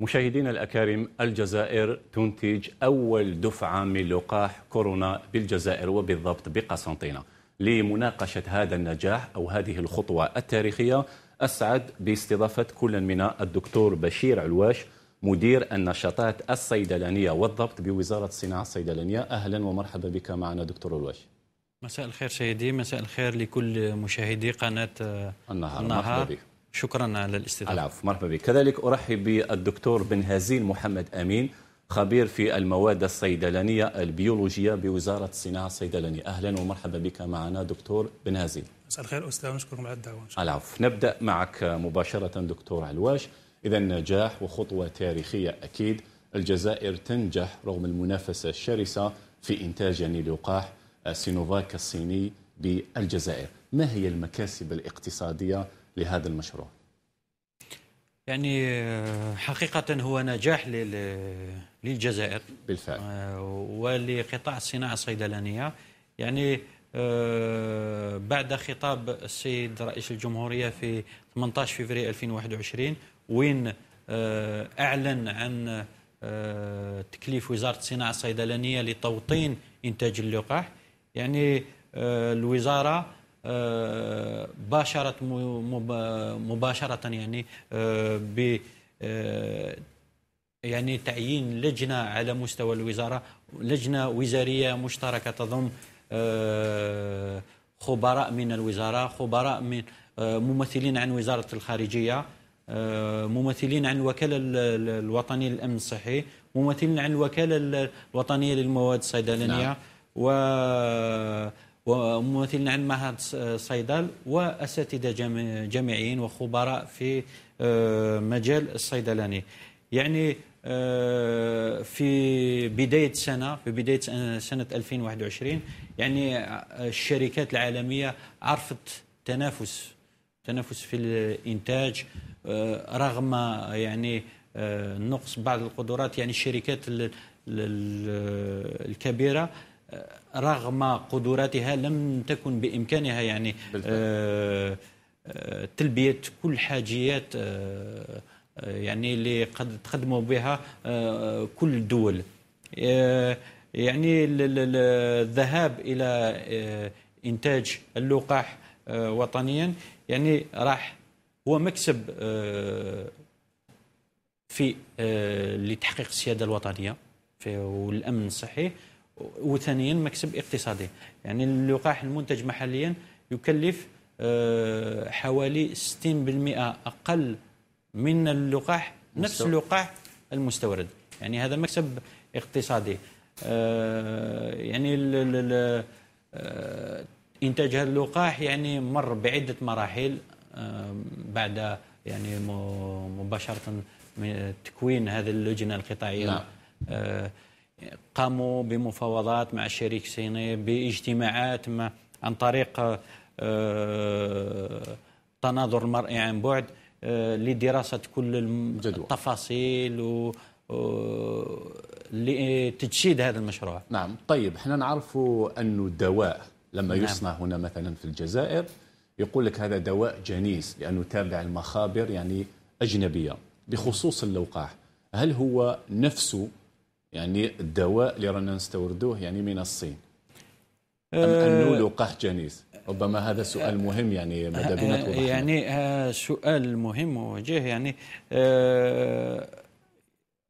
مشاهدينا الأكارم الجزائر تنتج أول دفعة من لقاح كورونا بالجزائر وبالضبط بقسنطينة لمناقشة هذا النجاح أو هذه الخطوة التاريخية أسعد باستضافة كل منا الدكتور بشير علواش مدير النشاطات الصيدلانية والضبط بوزارة الصناعة الصيدلانية أهلا ومرحبا بك معنا دكتور علواش مساء الخير سيدي مساء الخير لكل مشاهدي قناة آه، النهار, النهار. مرحبا بك شكرا على الاستضافه العفو مرحبا بك كذلك ارحب بالدكتور بن هزيل محمد امين خبير في المواد الصيدلانيه البيولوجيه بوزاره الصناعه الصيدلانيه اهلا ومرحبا بك معنا دكتور بن هزيل مساء الخير استاذ ونشكركم على الدعوه العفو نبدا معك مباشره دكتور علواش اذا نجاح وخطوه تاريخيه اكيد الجزائر تنجح رغم المنافسه الشرسه في انتاج يعني لقاح سينوفاك الصيني بالجزائر ما هي المكاسب الاقتصاديه لهذا المشروع؟ يعني آه، حقيقة هو نجاح للجزائر بالفعل آه، ولقطاع الصناعة الصيدلانية يعني آه، بعد خطاب السيد رئيس الجمهورية في 18 فبراير 2021 وين أعلن عن تكليف وزارة الصناعة الصيدلانية لتوطين إنتاج اللقاح يعني الوزارة آه، باشرت مباشرة يعني آه، ب آه، يعني تعيين لجنة على مستوى الوزارة لجنة وزارية مشتركة تضم خبراء من الوزارة خبراء من ممثلين عن وزارة الخارجية ممثلين عن الوكالة الوطنية للأمن الصحي ممثلين عن الوكالة الوطنية للمواد الصيدلانية نعم. و وممثلين عن معهد الصيدل واساتذه جامعيين وخبراء في آه، مجال الصيدلاني يعني آه، في بدايه سنه في بدايه سنه 2021 يعني آه، الشركات العالميه عرفت تنافس تنافس في الانتاج رغم يعني نقص بعض القدرات يعني الشركات الكبيره رغم قدراتها لم تكن بإمكانها يعني آه، آه، تلبية كل حاجيات آه، يعني اللي قد تقدموا بها كل الدول يعني الذهاب إلى إنتاج اللقاح وطنيا يعني راح هو مكسب في لتحقيق السيادة الوطنيه والأمن الصحي وثانيا مكسب اقتصادي يعني اللقاح المنتج محليا يكلف آه، حوالي 60% اقل من اللقاح نفس اللقاح المستورد يعني هذا مكسب اقتصادي آه، يعني آه، انتاج هذا اللقاح يعني مر بعده مراحل بعد يعني مباشره من تكوين هذه اللجنه القطاعيه نعم. قاموا بمفاوضات مع الشريك الصيني باجتماعات مع عن طريق آه، تناظر المرئي عن بعد آه، لدراسة كل التفاصيل و لتجسيد هذا المشروع نعم طيب احنا نعرفوا أنه الدواء لما نعم. يصنع هنا مثلا في الجزائر يقول لك هذا دواء جنيس لأنه تابع المخابر يعني أجنبية بخصوص اللقاح هل هو نفسه يعني الدواء اللي رانا نستوردوه يعني من الصين أم أنه أه، لقاح جنيس ربما هذا سؤال مهم يعني ماذا بنا أه، أه، توضح يعني سؤال مهم ووجيه يعني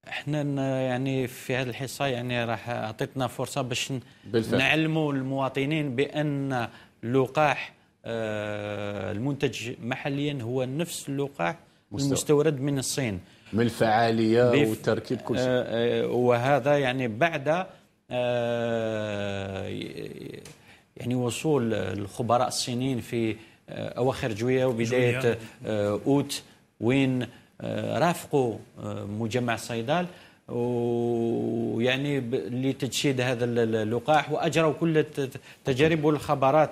احنا يعني في هذه الحصه يعني راح اعطيتنا فرصه باش نعلموا المواطنين بان لقاح المنتج محليا هو نفس اللقاح المستورد من الصين من الفعاليه وتركيب كل شيء آه، آه، وهذا يعني بعد آه، يعني وصول الخبراء الصينيين في اواخر جويه وبدايه اوت وين رافقوا مجمع صيدال ويعني لتجسيد هذا اللقاح واجروا كل التجارب والخبرات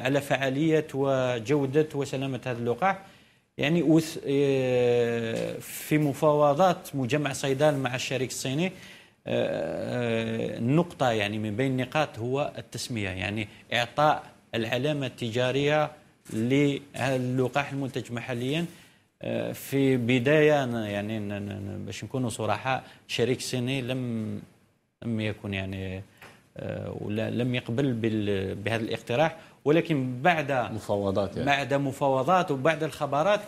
على فعاليه وجوده وسلامه هذا اللقاح يعني آه، في مفاوضات مجمع صيدال مع الشريك الصيني آه، آه، النقطة يعني من بين النقاط هو التسمية يعني إعطاء العلامة التجارية للقاح المنتج محليا في بداية يعني باش نكونوا صراحة شريك صيني لم لم يكن يعني ولا لم يقبل بهذا الاقتراح ولكن بعد مفاوضات يعني. بعد مفاوضات وبعد الخبرات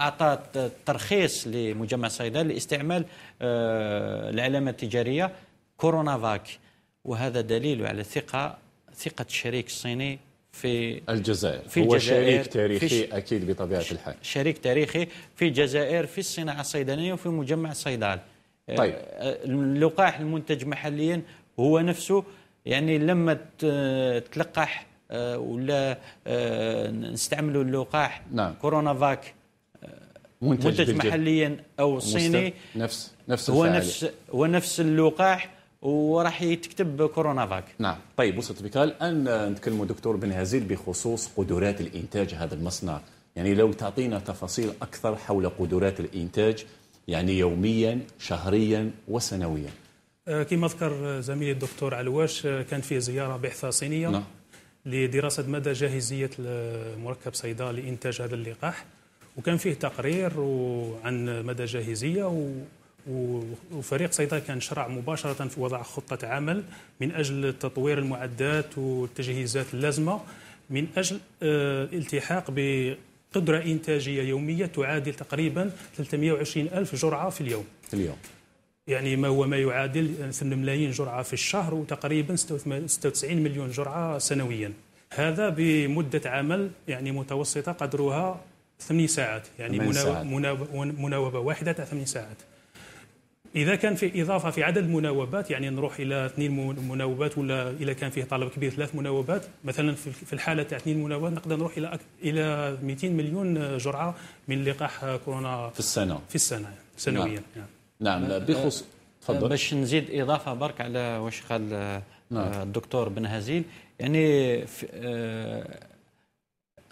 اعطى ترخيص لمجمع صيدا لاستعمال آه، العلامه التجاريه كورونا فاك وهذا دليل على ثقه ثقه الشريك الصيني في الجزائر في هو الجزائر شريك تاريخي في اكيد بطبيعه الحال شريك تاريخي في الجزائر في الصناعه الصيدلانيه وفي مجمع صيدال آه، طيب آه، اللقاح المنتج محليا هو نفسه يعني لما تلقح آه، ولا آه، نستعملوا اللقاح نعم. كورونا فاك آه، منتج, منتج محليا او صيني نفس نفس هو نفس هو نفس اللقاح وراح يتكتب كورونا فاك نعم طيب وصلت بك الان نتكلم دكتور بن هزيل بخصوص قدرات الانتاج هذا المصنع يعني لو تعطينا تفاصيل اكثر حول قدرات الانتاج يعني يوميا شهريا وسنويا كما ذكر زميلي الدكتور علواش كانت في زياره بعثه صينيه نعم. لدراسه مدى جاهزيه مركب صيدا لانتاج هذا اللقاح وكان فيه تقرير عن مدى جاهزيه وفريق صيدا كان شرع مباشره في وضع خطه عمل من اجل تطوير المعدات والتجهيزات اللازمه من اجل الالتحاق آه، بقدره انتاجيه يوميه تعادل تقريبا 320 الف جرعه في اليوم. اليوم. يعني ما هو ما يعادل 2 ملايين جرعه في الشهر وتقريبا 96 مليون جرعه سنويا هذا بمده عمل يعني متوسطه قدرها 8 ساعات يعني مناوبه واحده تاع 8 ساعات اذا كان في اضافه في عدد المناوبات يعني نروح الى اثنين مناوبات ولا اذا كان فيه طلب كبير ثلاث مناوبات مثلا في الحاله تاع اثنين مناوبات نقدر نروح الى الى 200 مليون جرعه من لقاح كورونا في السنه في السنه سنويا نعم. يعني. نعم آه، بخصوص آه، تفضل باش نزيد اضافه برك على واش قال آه، نعم. الدكتور بن هزيل يعني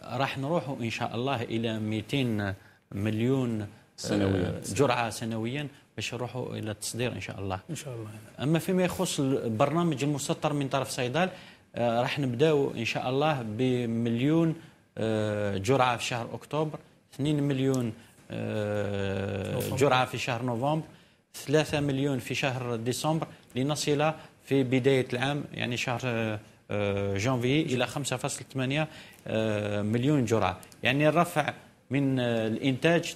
راح نروحوا ان شاء الله الى 200 مليون سنويا جرعه سنويا باش نروحوا الى التصدير ان شاء الله ان شاء الله اما فيما يخص البرنامج المسطر من طرف صيدال راح نبداو ان شاء الله بمليون جرعه في شهر اكتوبر 2 مليون جرعه في شهر نوفمبر 3 مليون في شهر ديسمبر لنصل في بداية العام يعني شهر آه، آه، جانفي إلى 5.8 آه، مليون جرعة يعني الرفع من الانتاج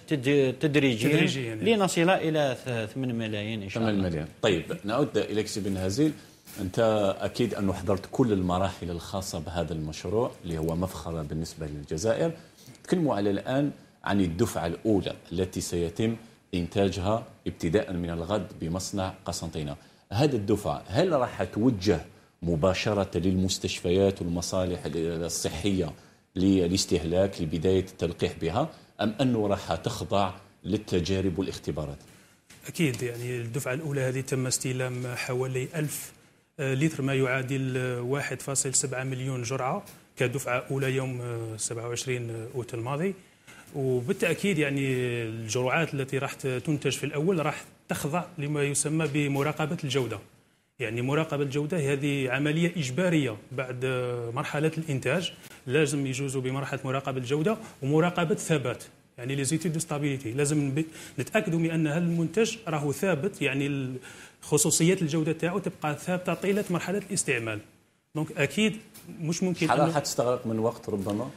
تدريجيا تدريجي يعني. لنصل الى 8 ملايين ان شاء 8 الله 8 ملايين طيب نعود اليك سي بن هزيل انت اكيد انه حضرت كل المراحل الخاصه بهذا المشروع اللي هو مفخره بالنسبه للجزائر تكلموا على الان عن الدفعه الاولى التي سيتم إنتاجها ابتداء من الغد بمصنع قسنطينة هذا الدفعة هل راح توجه مباشرة للمستشفيات والمصالح الصحية للاستهلاك لبداية التلقيح بها أم أنه راح تخضع للتجارب والاختبارات أكيد يعني الدفعة الأولى هذه تم استلام حوالي ألف لتر ما يعادل 1.7 مليون جرعة كدفعة أولى يوم 27 أوت الماضي وبالتاكيد يعني الجرعات التي راح تنتج في الاول راح تخضع لما يسمى بمراقبه الجوده يعني مراقبة الجودة هذه عملية إجبارية بعد مرحلة الإنتاج لازم يجوزوا بمرحلة مراقبة الجودة ومراقبة ثبات يعني لي دو ستابيليتي لازم نتاكدوا من ان هذا المنتج راهو ثابت يعني خصوصيات الجوده تاعو تبقى ثابته طيله مرحله الاستعمال دونك اكيد مش ممكن شحال راح تستغرق من وقت ربما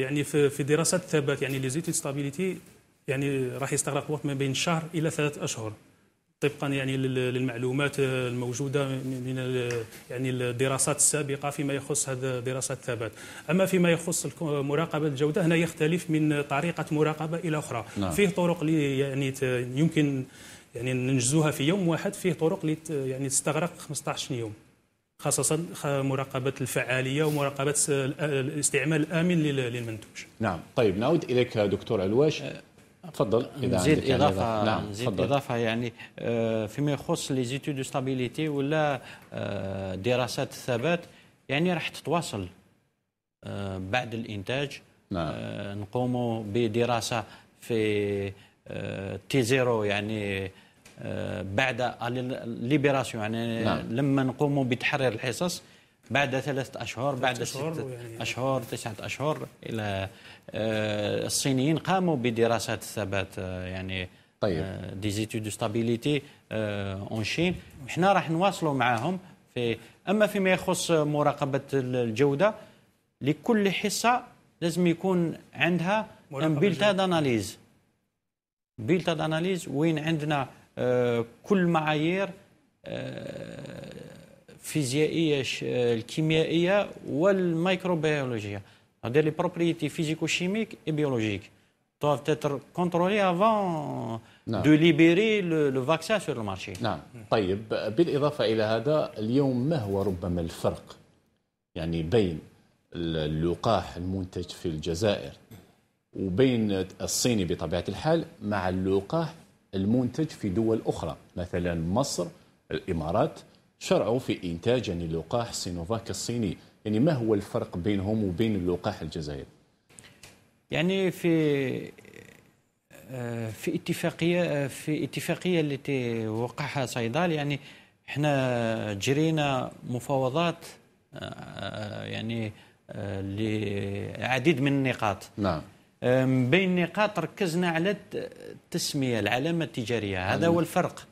يعني في, في دراسات الثبات يعني لي زيتي ستابيليتي يعني راح يستغرق وقت ما بين شهر الى ثلاثة اشهر طبقا يعني للمعلومات الموجوده من يعني الدراسات السابقه فيما يخص هذا دراسات الثبات اما فيما يخص مراقبه الجوده هنا يختلف من طريقه مراقبه الى اخرى نعم. فيه طرق لي يعني يمكن يعني ننجزوها في يوم واحد فيه طرق لي يعني تستغرق 15 يوم خاصة مراقبة الفعالية ومراقبة الاستعمال الآمن للمنتوج نعم طيب نعود إليك دكتور علواش أه، تفضل اذا نزيد يعني اضافه نعم نزيد فضل. اضافه يعني أه، فيما يخص لي زيتود ستابيليتي ولا أه، دراسات الثبات يعني راح تتواصل بعد الانتاج نعم. نقوم بدراسه في تي زيرو يعني آه، بعد الليبراسيون يعني نعم. لما نقوموا بتحرير الحصص بعد ثلاثة أشهر بعد أشهر ستة يعني أشهر تسعة أشهر إلى آه، الصينيين قاموا بدراسات الثبات آه، يعني طيب دي دو ستابيليتي اون شين حنا راح نواصلوا معاهم في اما فيما يخص مراقبه الجوده لكل حصه لازم يكون عندها ان بيلتا داناليز بيلتا داناليز وين عندنا كل معايير آه، فيزيائيه آه، الكيميائيه والميكروبيولوجيه هذه لي بروبريتي فيزيكو شيميك اي بيولوجيك دوف تتر كونترولي افون دو ليبيري لو le, سور المارشي نعم. طيب بالإضافة إلى هذا اليوم ما هو ربما الفرق يعني بين اللقاح المنتج في الجزائر وبين الصيني بطبيعة الحال مع اللقاح المنتج في دول أخرى مثلا مصر الإمارات شرعوا في إنتاج يعني لقاح سينوفاك الصيني يعني ما هو الفرق بينهم وبين اللقاح الجزائري يعني في آه، في اتفاقيه آه، في اتفاقيه التي وقعها صيدال يعني احنا جرينا مفاوضات آه، يعني لعديد من النقاط نعم بين نقاط ركزنا على التسميه العلامه التجاريه هذا هو الفرق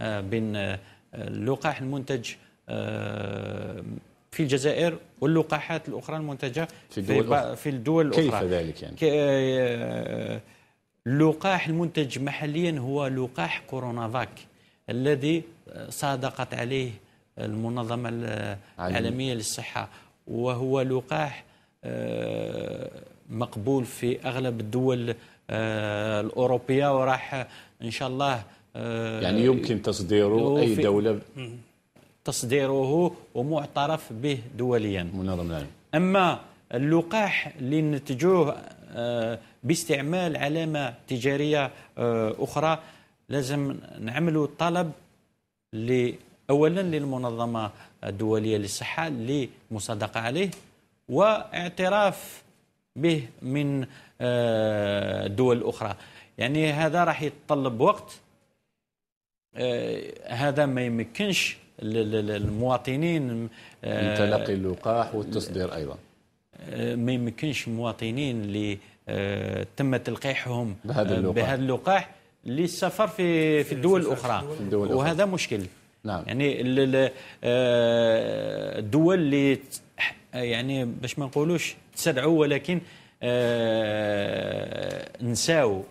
أه، بين أه، اللقاح المنتج أه، في الجزائر واللقاحات الاخرى المنتجه في الدول, في الدول الاخرى كيف ذلك يعني اللقاح المنتج محليا هو لقاح كورونا فاك الذي صادقت عليه المنظمه العالميه للصحه وهو لقاح مقبول في اغلب الدول آه، الاوروبيه وراح ان شاء الله آه، يعني يمكن تصديره اي دوله تصديره ومعترف به دوليا منظم نعم اما اللقاح اللي نتجوه آه، باستعمال علامه تجاريه اخرى لازم نعملوا طلب اولا للمنظمه الدوليه للصحه اللي مصادقه عليه واعتراف به من آه، دول أخرى يعني هذا راح يتطلب وقت آه، هذا ما يمكنش للمواطنين من آه، تلقي اللقاح والتصدير أيضا ما يمكنش المواطنين اللي تم تلقيحهم بهذا اللقاح, بهذا اللقاح للسفر في في الدول الاخرى وهذا مشكل نعم يعني الدول اللي يعني باش ما نقولوش تستدعوا ولكن آه، نساو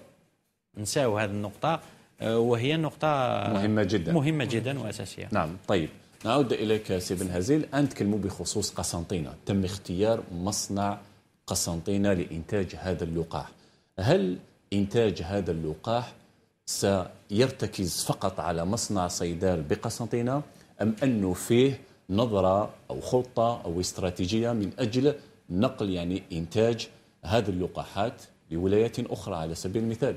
نساو هذه النقطة آه، وهي نقطة مهمة جدا مهمة جدا وأساسية نعم طيب نعود إليك سي بن هزيل أن تكلموا بخصوص قسنطينة تم اختيار مصنع قسنطينة لإنتاج هذا اللقاح هل إنتاج هذا اللقاح سيرتكز فقط على مصنع صيدال بقسنطينة أم أنه فيه نظرة أو خطة أو استراتيجية من أجل نقل يعني إنتاج هذه اللقاحات لولايات أخرى على سبيل المثال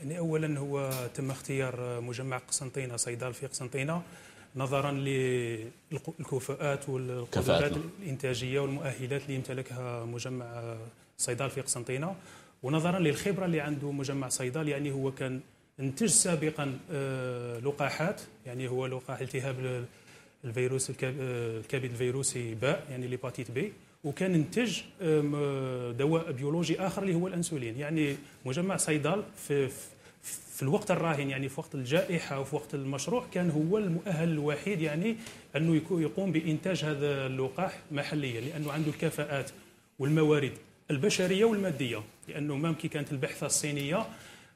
يعني أولا هو تم اختيار مجمع قسنطينة صيدال في قسنطينة نظرا للكفاءات والقدرات الإنتاجية والمؤهلات اللي يمتلكها مجمع صيدال في قسنطينة ونظرا للخبرة اللي عنده مجمع صيدال يعني هو كان انتج سابقا آه، لقاحات يعني هو لقاح التهاب الفيروس آه، الكبد الفيروسي باء يعني ليباتيت بي وكان انتج آه، دواء بيولوجي اخر اللي هو الانسولين يعني مجمع صيدال في في الوقت الراهن يعني في وقت الجائحه وفي وقت المشروع كان هو المؤهل الوحيد يعني انه يقوم بانتاج هذا اللقاح محليا لانه عنده الكفاءات والموارد البشريه والماديه لانه مام كي كانت البحثه الصينيه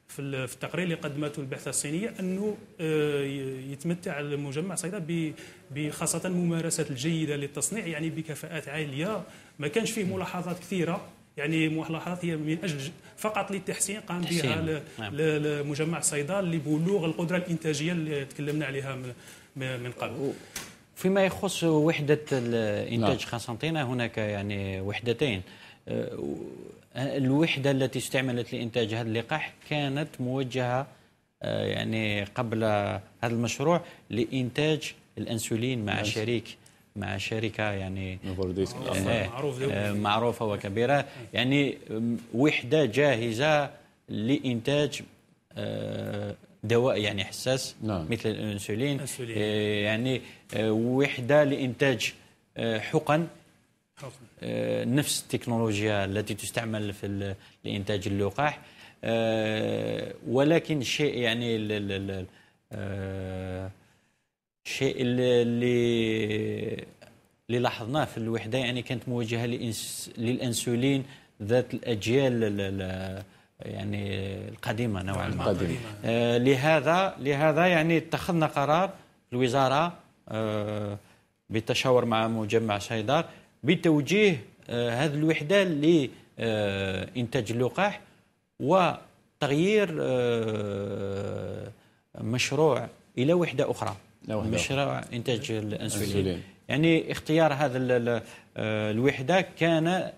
في التقرير اللي قدمته البعثه الصينيه انه آه، يتمتع المجمع صيدا بخاصه الممارسات الجيده للتصنيع يعني بكفاءات عاليه ما كانش فيه ملاحظات كثيره يعني ملاحظات هي من اجل فقط للتحسين قام بها نعم. مجمع صيدا لبلوغ القدره الانتاجيه اللي تكلمنا عليها من قبل فيما يخص وحده الانتاج قسنطينه نعم. هناك يعني وحدتين آه، آه، الوحدة التي استعملت لإنتاج هذا اللقاح كانت موجهة آه، يعني قبل هذا المشروع لإنتاج الأنسولين مع شريك مع شركة يعني معروفة وكبيرة يعني وحدة جاهزة لإنتاج دواء يعني حساس نعم. مثل الانسولين يعني وحده لانتاج حقن نفس التكنولوجيا التي تستعمل في لإنتاج اللقاح آه، ولكن شيء يعني الشيء آه، اللي اللي لاحظناه في الوحده يعني كانت موجهه للانسولين ذات الاجيال يعني القديمه نوعا ما القديمة. آه لهذا لهذا يعني اتخذنا قرار الوزاره آه بالتشاور مع مجمع شيدار بتوجيه آه، هذه الوحدة لإنتاج اللقاح وتغيير آه، مشروع إلى وحدة أخرى مشروع إنتاج الأنسولين يعني اختيار هذا آه، الوحدة كان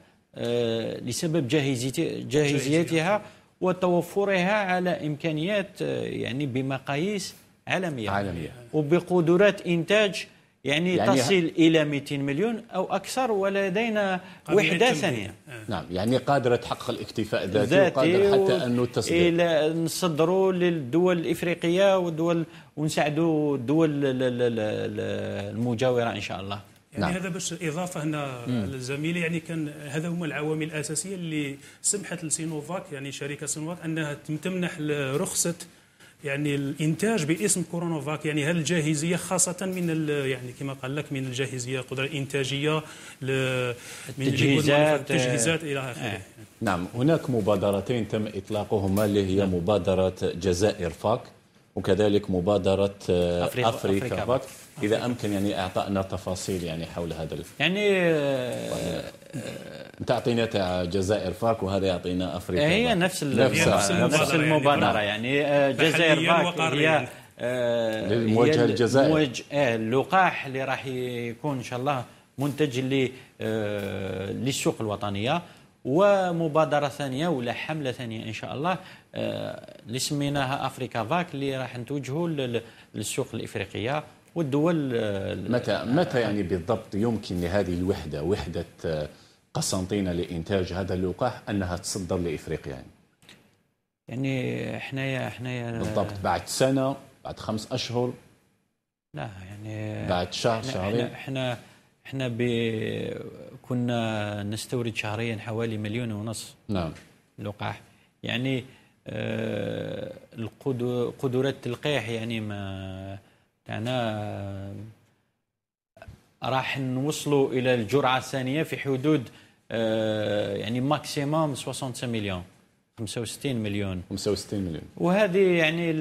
لسبب جاهزيتها وتوفرها على إمكانيات يعني بمقاييس عالمية, عالمية. وبقدرات إنتاج يعني, يعني تصل إلى 200 مليون أو أكثر ولدينا وحدة ثانية آه. نعم يعني قادرة تحقق الاكتفاء الذاتي وقادرة حتى أنه تصدر إلى نصدروا للدول الإفريقية والدول ونساعدوا الدول المجاورة إن شاء الله يعني نعم. هذا باش اضافه هنا الزميل يعني كان هذا هما العوامل الاساسيه اللي سمحت لسينوفاك يعني شركه سينوفاك انها تمنح رخصه يعني الانتاج باسم كورونا يعني هل الجاهزيه خاصه من يعني كما قال لك من الجاهزيه القدره الانتاجيه من التجهيزات التجهيزات الى آه، اخره آه. نعم هناك مبادرتين تم اطلاقهما اللي هي نعم. مبادره جزائر فاك وكذلك مبادرة آه، أفريقيا, أفريقيا أفريقا إذا أمكن يعني إعطائنا تفاصيل يعني حول هذا يعني آه، طيب. أنت أعطينا تاع جزائر فاك وهذا يعطينا أفريقيا هي باك. نفس المبادرة نفس المبادرة يعني, يعني جزائر فاك هي للموجهة الجزائر موجه اللقاح اللي راح يكون إن شاء الله منتج للسوق الوطنية ومبادرة ثانية ولا حملة ثانية إن شاء الله اللي آه، سميناها افريكا فاك اللي راح نتوجهوا للسوق الافريقيه والدول آه، متى متى يعني بالضبط يمكن لهذه الوحده وحده آه، قسنطينه لانتاج هذا اللقاح انها تصدر لافريقيا يعني يعني حنايا حنايا بالضبط بعد سنه بعد خمس اشهر لا يعني بعد شهر شهرين احنا احنا ب كنا نستورد شهريا حوالي مليون ونص نعم لقاح يعني آه، القدرات تلقيح يعني ما تاعنا راح نوصلوا الى الجرعه الثانيه في حدود آه، يعني ماكسيموم 65 مليون 65 مليون 65 مليون وهذه يعني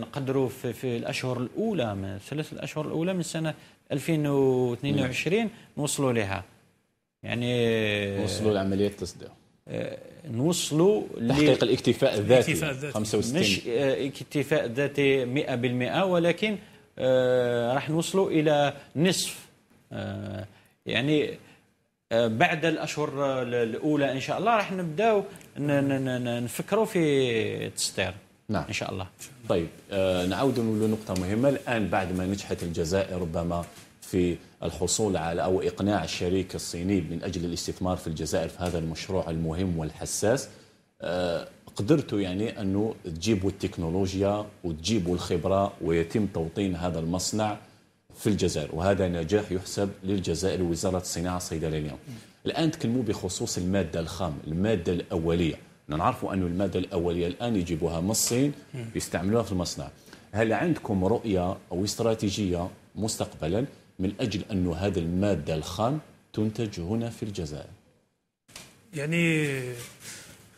نقدروا في, في الاشهر الاولى من ثلاث الاشهر الاولى من سنه 2022 نوصلوا لها يعني آه، وصلوا لعمليه التصدير نوصلوا تحقيق الاكتفاء الذاتي 65 مش آه، اكتفاء ذاتي 100% ولكن آه، راح نوصلوا الى نصف آه، يعني بعد الاشهر الاولى ان شاء الله راح نبداو نفكروا في التسطير نعم ان شاء الله طيب آه نعود لنقطه مهمه الان بعد ما نجحت الجزائر ربما في الحصول على او اقناع الشريك الصيني من اجل الاستثمار في الجزائر في هذا المشروع المهم والحساس آه قدرتوا يعني انه تجيبوا التكنولوجيا وتجيبوا الخبره ويتم توطين هذا المصنع في الجزائر وهذا نجاح يحسب للجزائر وزاره الصناعه الصيدليه اليوم الان تكلموا بخصوص الماده الخام الماده الاوليه نعرفوا أن المادة الأولية الآن يجيبوها من الصين يستعملوها في المصنع هل عندكم رؤية أو استراتيجية مستقبلا من أجل أن هذه المادة الخام تنتج هنا في الجزائر يعني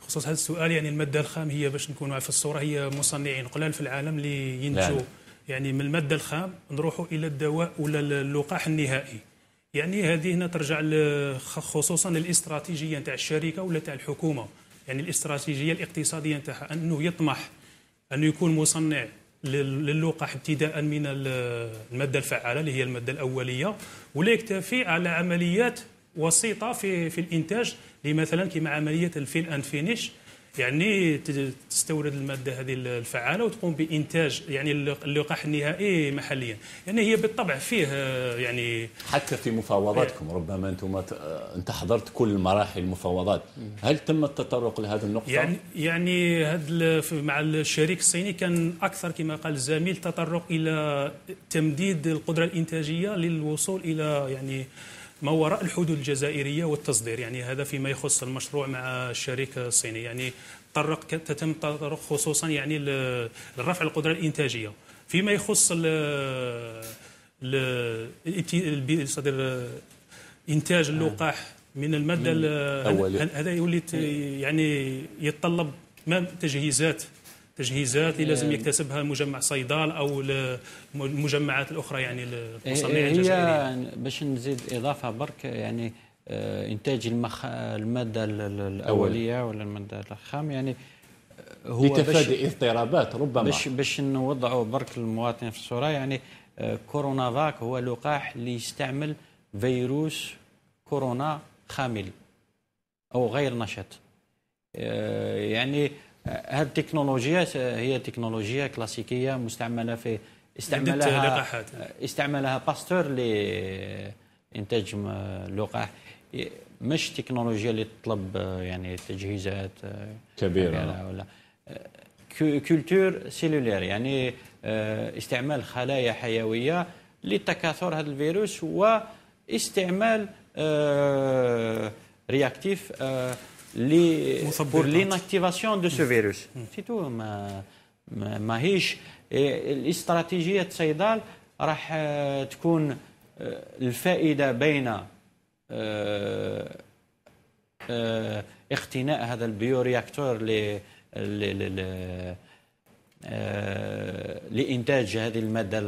خصوص هذا السؤال يعني الماده الخام هي باش نكونوا في الصوره هي مصنعين قلال في العالم اللي ينتجوا يعني من الماده الخام نروحوا الى الدواء ولا اللقاح النهائي يعني هذه هنا ترجع خصوصا الاستراتيجيه نتاع الشركه ولا تاع الحكومه يعني الاستراتيجيه الاقتصاديه نتاعها انه يطمح انه يكون مصنع للقاح ابتداء من الماده الفعاله اللي هي الماده الاوليه ولا يكتفي على عمليات وسيطه في في الانتاج لمثلا كما عمليه الفيل اند فينيش يعني تستورد الماده هذه الفعاله وتقوم بانتاج يعني اللقاح النهائي محليا يعني هي بالطبع فيه آه، يعني حتى في مفاوضاتكم ربما انتم آه، انت حضرت كل مراحل المفاوضات هل تم التطرق لهذه النقطه يعني يعني هذا مع الشريك الصيني كان اكثر كما قال الزميل تطرق الى تمديد القدره الانتاجيه للوصول الى يعني ما وراء الحدود الجزائريه والتصدير يعني هذا فيما يخص المشروع مع الشريك الصيني يعني طرق تتم طرق خصوصا يعني لرفع القدره الانتاجيه فيما يخص ال صدر انتاج نعم. اللقاح من الماده هذا يولي نعم. يعني يتطلب تجهيزات تجهيزات اللي لازم يكتسبها مجمع صيدال او المجمعات الاخرى يعني إيه، المصنعين إيه، الجزائريين باش نزيد اضافه برك يعني آه، انتاج المخ... الماده الاوليه ولا الماده الخام يعني آه، هو لتفادي اضطرابات ربما باش باش نوضعوا برك المواطن في الصوره يعني آه، كورونا فاك هو لقاح اللي يستعمل فيروس كورونا خامل او غير نشط يعني آه، هذه التكنولوجيا هي تكنولوجيا كلاسيكيه مستعمله في استعملها استعملها باستور لانتاج اللقاح مش تكنولوجيا اللي تطلب آه، يعني تجهيزات آه، كبيره ولا كولتور سيلولير يعني استعمال خلايا حيويه لتكاثر هذا الفيروس واستعمال رياكتيف لي pour l'inactivation de ce mm. virus سي تو ما ماهيش الاستراتيجيه الصيدال راح تكون الفائده بين اقتناء هذا البيورياكتور ل لانتاج هذه الماده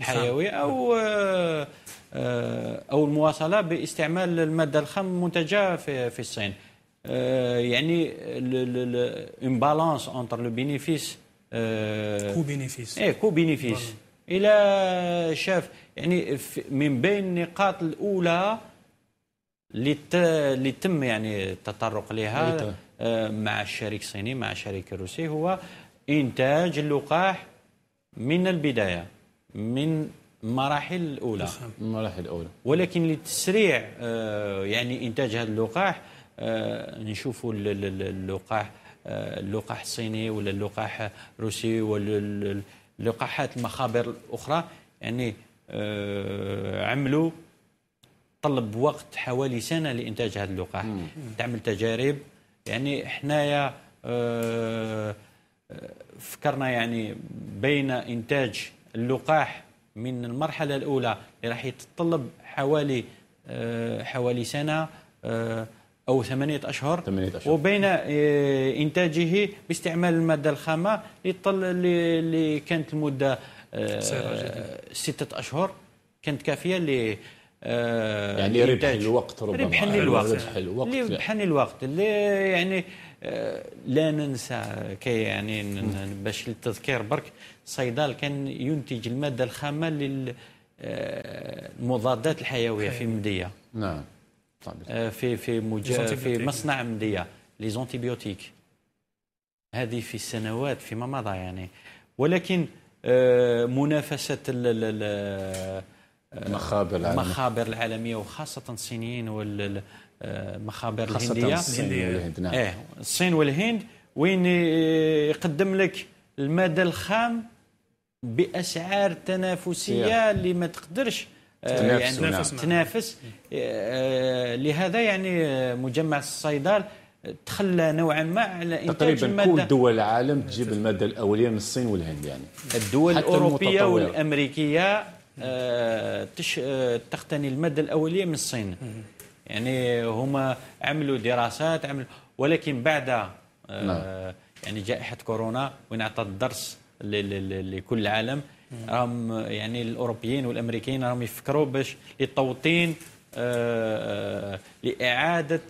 الحيويه او او المواصله باستعمال الماده الخام المنتجه في الصين آه، يعني اون بالانس اونتر لو بينيفيس كو بينيفيس اي كو بينيفيس الى شاف يعني من بين النقاط الاولى اللي اللي تم يعني التطرق لها آه، مع الشريك الصيني مع الشريك الروسي هو انتاج اللقاح من البدايه من المراحل الاولى المراحل نعم. الاولى ولكن لتسريع آه، يعني انتاج هذا اللقاح آه، نشوفوا اللقاح آه، اللقاح الصيني ولا اللقاح الروسي ولا اللقاحات المخابر الاخرى يعني آه، عملوا طلب وقت حوالي سنه لانتاج هذا اللقاح تعمل تجارب يعني حنايا فكرنا يعني بين انتاج اللقاح من المرحله الاولى اللي راح يتطلب حوالي حوالي سنه أو ثمانية أشهر, ثمانية أشهر. وبين آه، إنتاجه باستعمال المادة الخامة اللي كانت المدة آه، ستة أشهر كانت كافية ل آه، يعني ربح الوقت ربما ربح الوقت يعني ربح الوقت ربح الوقت اللي يعني لا ننسى كي يعني باش للتذكير برك الصيدال كان ينتج الماده الخامه للمضادات الحيويه في المديه نعم طيب. آه، في في مج... في مصنع مديه لي زونتيبيوتيك هذه في السنوات فيما مضى يعني ولكن آه، منافسه آه، المخابر العالمية. المخابر العالميه وخاصه الصينيين والمخابر الهنديه خاصه والهند نعم إيه الصين والهند وين يقدم لك المادة الخام بأسعار تنافسية اللي ما تقدرش آه، تنافس يعني تنافس لهذا يعني مجمع الصيدال تخلى نوعا ما على انتاج تقريبا المادة. كل دول العالم تجيب الماده الاوليه من الصين والهند يعني الدول الاوروبيه والامريكيه آه، تش... آه، تقتني الماده الاوليه من الصين يعني هما عملوا دراسات عملوا ولكن بعد نعم. يعني جائحه كورونا وين الدرس لكل العالم راهم يعني الاوروبيين والامريكيين راهم يفكروا باش يتطوطين آه، آه، لاعاده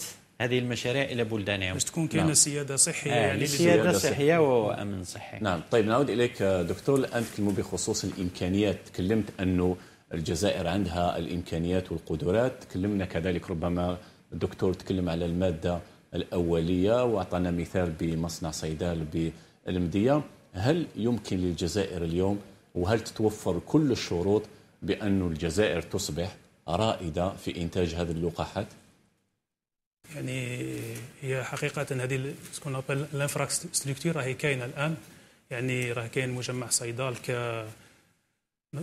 هذه المشاريع الى بلدانهم باش تكون كاينه نعم. سياده صحيه آه يعني سياده صحيه وامن صحي نعم طيب نعود اليك آه، دكتور الان تكلموا بخصوص الامكانيات تكلمت انه الجزائر عندها الامكانيات والقدرات تكلمنا كذلك ربما الدكتور تكلم على الماده الاوليه واعطانا مثال بمصنع صيدال بالمديه هل يمكن للجزائر اليوم وهل تتوفر كل الشروط بأن الجزائر تصبح رائدة في إنتاج هذه اللقاحات؟ يعني هي حقيقة هذه سكون نابل الانفراستركتور راهي كاينة الآن يعني راه كاين مجمع صيدال ك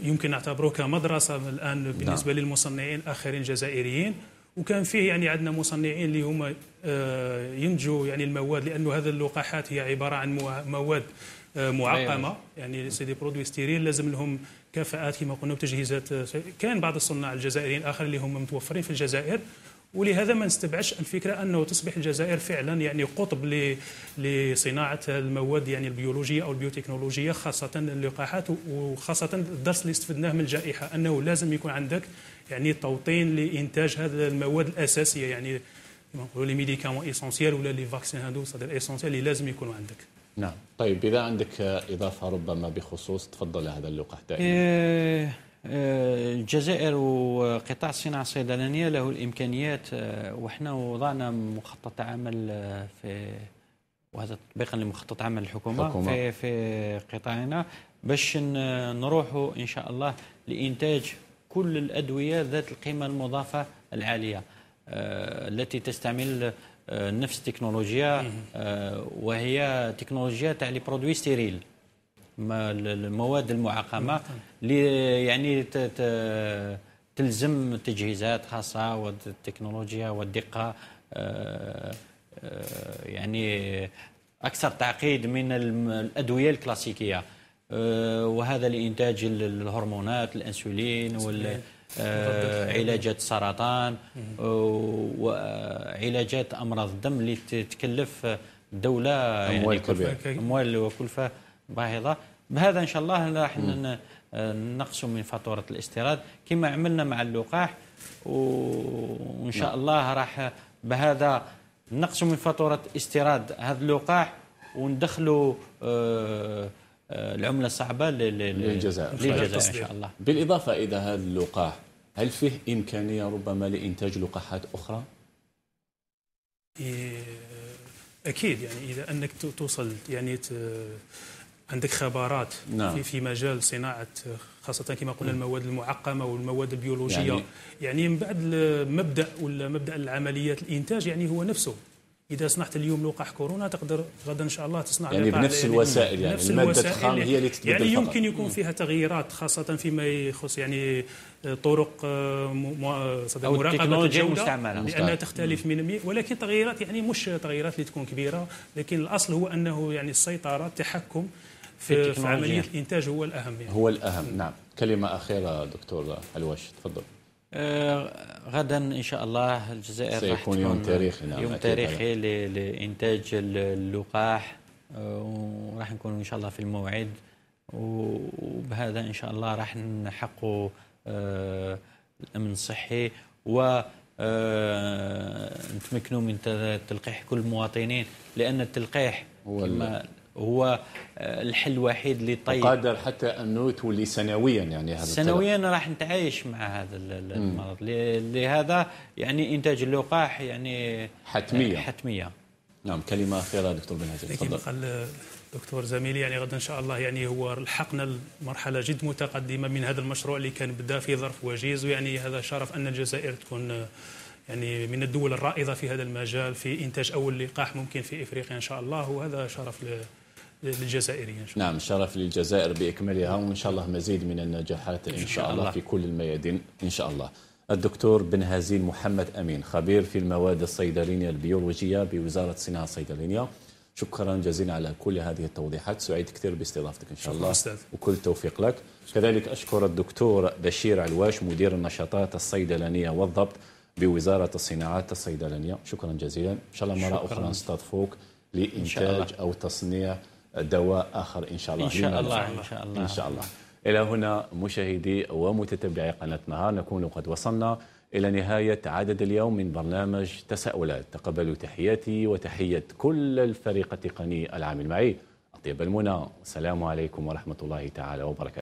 يمكن نعتبره كمدرسة الآن نعم. بالنسبة نعم. للمصنعين الآخرين جزائريين وكان فيه يعني عندنا مصنعين اللي هما آه، ينتجوا يعني المواد لأنه هذه اللقاحات هي عبارة عن مواد آه، معقمه يعني سي دي برودوي ستيريل لازم لهم كفاءات كما قلنا وتجهيزات آه، كان بعض الصناع الجزائريين الاخرين اللي هم متوفرين في الجزائر ولهذا ما نستبعدش الفكره انه تصبح الجزائر فعلا يعني قطب لصناعه المواد يعني البيولوجيه او البيوتكنولوجيه خاصه اللقاحات وخاصه الدرس اللي استفدناه من الجائحه انه لازم يكون عندك يعني توطين لانتاج هذه المواد الاساسيه يعني كما نقولوا لي ميديكامون ايسونسيال ولا لي فاكسين هادو صدر ايسونسيال اللي لازم يكونوا عندك نعم طيب إذا عندك إضافة ربما بخصوص تفضل هذا اللقاح دائما إيه، إيه، الجزائر وقطاع الصناعة الصيدلانية له الإمكانيات آه، وإحنا وضعنا مخطط عمل آه، في وهذا تطبيقا لمخطط عمل الحكومة حكومة. في, في قطاعنا باش نروحوا إن شاء الله لإنتاج كل الأدوية ذات القيمة المضافة العالية آه، التي تستعمل نفس التكنولوجيا آه، وهي تكنولوجيا تاع لي برودوي ستيريل المواد المعقمه اللي يعني تلزم تجهيزات خاصه والتكنولوجيا والدقه آه، آه، يعني اكثر تعقيد من الادويه الكلاسيكيه وهذا لانتاج الهرمونات الانسولين وال آه، علاجات سرطان وعلاجات امراض الدم اللي تكلف الدوله يعني اموال كبيره اموال وكلفه باهظه بهذا ان شاء الله راح آه، نقصوا من فاتوره الاستيراد كما عملنا مع اللقاح وان شاء نعم. الله راح بهذا نقصوا من فاتوره استيراد هذا اللقاح وندخلوا آه العمله الصعبه للجزائر للجزائر ان شاء الله بالاضافه الى هذا اللقاح هل فيه امكانيه ربما لانتاج لقاحات اخرى؟ إيه، اكيد يعني اذا انك توصل يعني عندك خبرات نعم. في, في مجال صناعه خاصه كما قلنا نعم. المواد المعقمه والمواد البيولوجيه يعني, يعني من بعد مبدا ولا مبدا العمليات الانتاج يعني هو نفسه اذا صنعت اليوم لقاح كورونا تقدر غدا ان شاء الله تصنع يعني بنفس الوسائل يعني نفس الماده الوسائل الخام هي اللي تتبدل يعني يمكن فقط. يكون فيها تغييرات خاصه فيما يخص يعني آه، طرق آه، آه، مراقبه الجوده المستعمله لانها تختلف من ولكن تغييرات يعني مش تغييرات اللي تكون كبيره لكن الاصل هو انه يعني السيطره التحكم في, في عمليه الانتاج هو الاهم يعني. هو الاهم نعم كلمه اخيره دكتور الوش تفضل آه، غدا ان شاء الله الجزائر سيكون يوم تاريخي نعم يوم تاريخي لانتاج اللقاح آه، وراح نكون ان شاء الله في الموعد وبهذا ان شاء الله راح نحقوا آه، الامن الصحي و نتمكنوا من تلقيح كل المواطنين لان التلقيح هو هو آه، الحل الوحيد اللي طيب قادر حتى انه تولي سنويا يعني هذا سنويا راح نتعايش مع هذا المرض لهذا يعني انتاج اللقاح يعني آه، حتميه حتميه نعم كلمه اخيره دكتور بن هزيل تفضل قال دكتور زميلي يعني غدا ان شاء الله يعني هو لحقنا المرحله جد متقدمه من هذا المشروع اللي كان بدا في ظرف وجيز ويعني هذا شرف ان الجزائر تكون آه، يعني من الدول الرائده في هذا المجال في انتاج اول لقاح ممكن في افريقيا ان شاء الله وهذا شرف ل للجزائريين إن شاء الله. نعم شرف للجزائر باكملها وان شاء الله مزيد من النجاحات ان, إن شاء الله, الله في كل الميادين ان شاء الله. الدكتور بن هازين محمد امين خبير في المواد الصيدلينيه البيولوجيه بوزاره الصناعه الصيدلينيه. شكرا جزيلا على كل هذه التوضيحات سعيد كثير باستضافتك ان شاء الله أستاذ. وكل التوفيق لك كذلك اشكر الدكتور بشير علواش مدير النشاطات الصيدلانيه والضبط بوزاره الصناعات الصيدلانيه شكرا جزيلا ان شاء الله مره اخرى نستضفوك لانتاج او تصنيع دواء اخر ان شاء الله ان شاء الله ان شاء الله ان شاء الله الى هنا مشاهدي ومتتبعي قناه نهار نكون قد وصلنا الى نهايه عدد اليوم من برنامج تساؤلات تقبلوا تحياتي وتحيه كل الفريق التقني العامل معي اطيب المنى والسلام عليكم ورحمه الله تعالى وبركاته